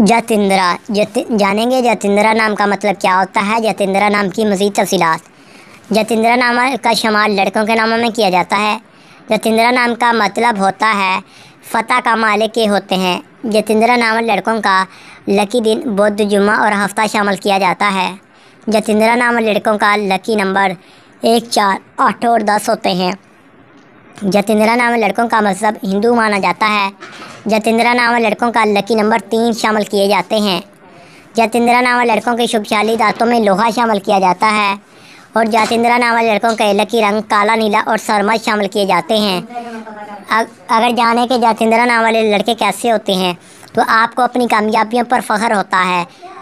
जतिंद्रा जति जानेंगे जतिंद्रा नाम का मतलब क्या होता है जतिंद्रा नाम की मज़ीद तफसी जतिंद्रा नाम का शुमार लड़कों के नामों में किया जाता है जतिंद्रा नाम का मतलब होता है फतेह का मालिक के होते हैं जतिंद्रा नाम लड़कों का लकी दिन बुद्ध जुमा और हफ्ता शामिल किया जाता है जतिंद्रा नाम लड़कों का लकी नंबर एक चार आठ और दस होते हैं जतिंद्रा नाम लड़कों का मजहब मतलब हिंदू माना जाता है जतिंद्रा नामा लड़कों का लकी नंबर तीन शामिल किए जाते हैं जतिंद्रा नामा लड़कों के शुभशाली दांतों में लोहा शामिल किया जाता है और जतिंद्रा नामा लड़कों के लकी रंग काला नीला और सरमा शामिल किए जाते हैं अगर जाने के जतिंद्रा नाम वाले लड़के कैसे होते हैं तो आपको अपनी कामयाबियों पर फ़ख्र होता है